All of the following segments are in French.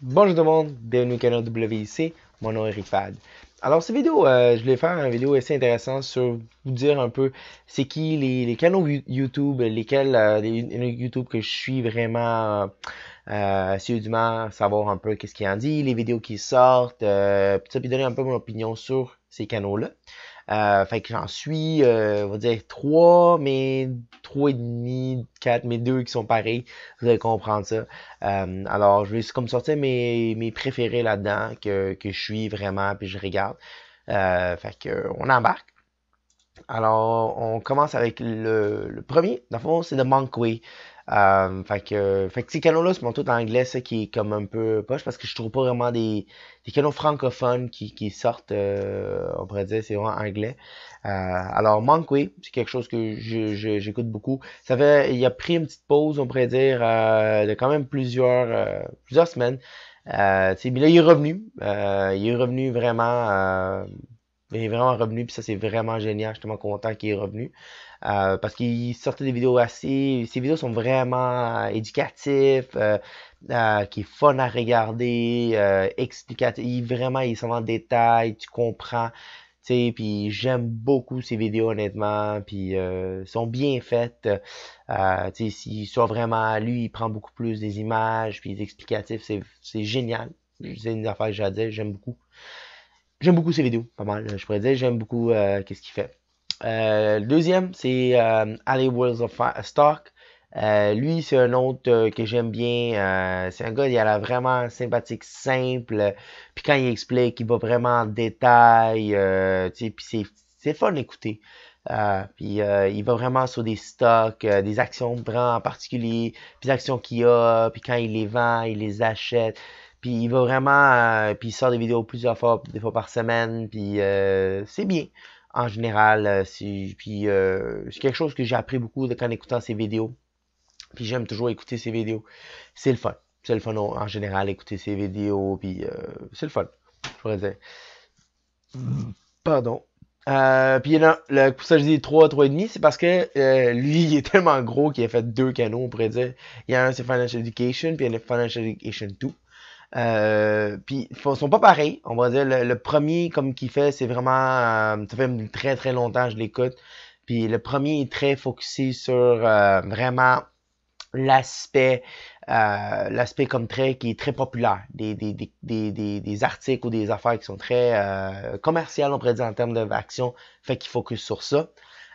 Bonjour tout le monde, bienvenue au canal WIC, mon nom est Rifad. Alors cette vidéo, euh, je voulais faire une vidéo assez intéressante sur vous dire un peu c'est qui les, canaux YouTube, lesquels euh, les, YouTube que je suis vraiment euh, euh assidûment, savoir un peu qu'est-ce qu'il en dit, les vidéos qui sortent, ça, puis donner un peu mon opinion sur ces canaux-là. Euh, fait que j'en suis, euh, on va dire, trois, mais trois et demi, quatre, mais deux qui sont pareils. Vous allez comprendre ça. Euh, alors, je vais comme sortir mes, mes préférés là-dedans que, que je suis vraiment, puis je regarde. Euh, fait que, on embarque. Alors, on commence avec le, premier. Dans le fond, c'est de Monkey euh, fait que, ces canaux-là sont tout en anglais, ça qui est comme un peu poche parce que je trouve pas vraiment des, des canaux francophones qui, sortent, euh, on pourrait dire, c'est vraiment anglais. Euh, alors, oui, c'est quelque chose que j'écoute beaucoup. Ça fait, il a pris une petite pause, on pourrait dire, euh, de quand même plusieurs, euh, plusieurs semaines. mais là, il est revenu. il est revenu vraiment il est vraiment revenu, puis ça, c'est vraiment génial. Je suis tellement content qu'il est revenu. Euh, parce qu'il sortait des vidéos assez. Ses vidéos sont vraiment euh, éducatives, euh, euh qui est fun à regarder, explicatif. Il, vraiment, il s'en en détail, tu comprends. Tu sais, puis j'aime beaucoup ses vidéos, honnêtement. Puis sont bien faites. tu sais, s'il soit vraiment. Lui, il prend beaucoup plus des images, puis des explicatifs. C'est génial. C'est une affaire que J'aime beaucoup j'aime beaucoup ses vidéos, pas mal, je pourrais dire. J'aime beaucoup euh, qu'est-ce qu'il fait. Euh, le deuxième, c'est euh, Ali Worlds of Stock. Euh, lui, c'est un autre que j'aime bien. c'est un gars, il a l'air vraiment sympathique, simple. Puis quand il explique, il va vraiment en détail. puis c'est fun d'écouter. Euh, puis il va vraiment sur des stocks, des actions de en particulier, puis des actions qu'il a, puis quand il les vend, il les achète. Puis il va vraiment. Euh, puis il sort des vidéos plusieurs fois, des fois par semaine. Puis euh, c'est bien. En général, c'est, euh, puis c'est quelque chose que j'ai appris beaucoup de, en écoutant ses vidéos. Puis j'aime toujours écouter ses vidéos. C'est le fun. C'est le fun en général, écouter ses vidéos. Puis c'est le fun. Je pourrais dire. Pardon. Euh, puis non, le, pour ça je dis 3, 3,5, c'est parce que lui, il est tellement gros qu'il a fait deux canaux, on pourrait dire. Il y en a un, c'est Financial Education, puis il y en a Financial Education 2. Euh, puis ils sont pas pareils. On va dire le, premier comme qu'il fait, c'est vraiment euh, ça fait très très longtemps que je l'écoute. Puis le premier est très focusé sur euh, vraiment l'aspect l'aspect comme trait qui est très populaire des articles ou des affaires qui sont très commerciales on pourrait dire en termes d'action. fait qu'il focus sur ça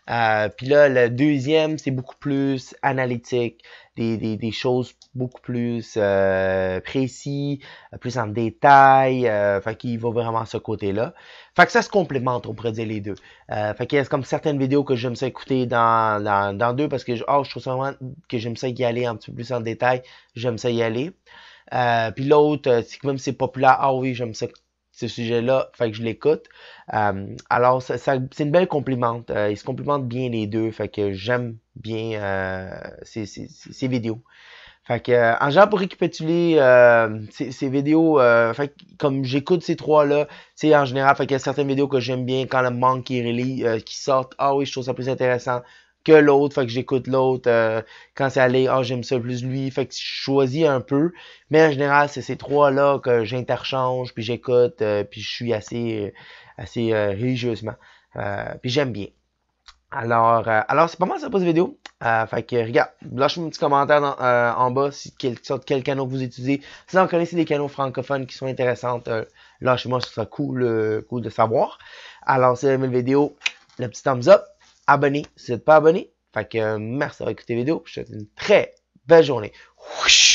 euh, Puis là, le deuxième, c'est beaucoup plus analytique, des, des, choses beaucoup plus euh, précis, euh, plus en détail. Euh, fait qu'il va vraiment ce côté-là. Fait que ça se complémente, on pourrait dire, les deux. Euh, fait qu'il y a comme certaines vidéos que j'aime ça écouter dans, dans, deux parce que oh, je trouve ça vraiment que j'aime ça y aller un petit peu plus en détail. J'aime ça y aller. puis l'autre, c'est même c'est populaire. Ah oui, j'aime ça ce sujet-là, fait que je l'écoute. Euh, alors, ça, c'est une belle complimente. Euh, ils se complimentent bien les deux, fait que j'aime bien euh, ces, ces, ces, vidéos. Fait que, en général, pour récapituler ces, ces, vidéos, fait que, comme j'écoute ces trois-là, c'est en général, fait qu'il y a certaines vidéos que j'aime bien quand le manque qui, release, qui sortent. Ah oui, je trouve ça plus intéressant que l'autre, fait que j'écoute l'autre. Euh, quand c'est allé, ah, j'aime ça plus lui, fait que je choisis un peu. Mais en général, c'est ces trois-là que j'interchange, puis j'écoute, euh, puis je suis assez, euh, assez religieusement. puis j'aime bien. Alors, alors c'est pas mal ça pose cette vidéo. fait que, regarde, lâche moi un petit commentaire en bas si quel, sorte quel canal vous utilisez. Si vous en connaissez des canaux francophones qui sont intéressantes, lâchez-moi, ce serait cool, cool de savoir. Alors, si vous aimé la vidéo, le petit thumbs up abonné si vous n'êtes pas abonné. Fait que euh, merci d'avoir écouté la vidéo. Je vous souhaite une très belle journée. Whoosh!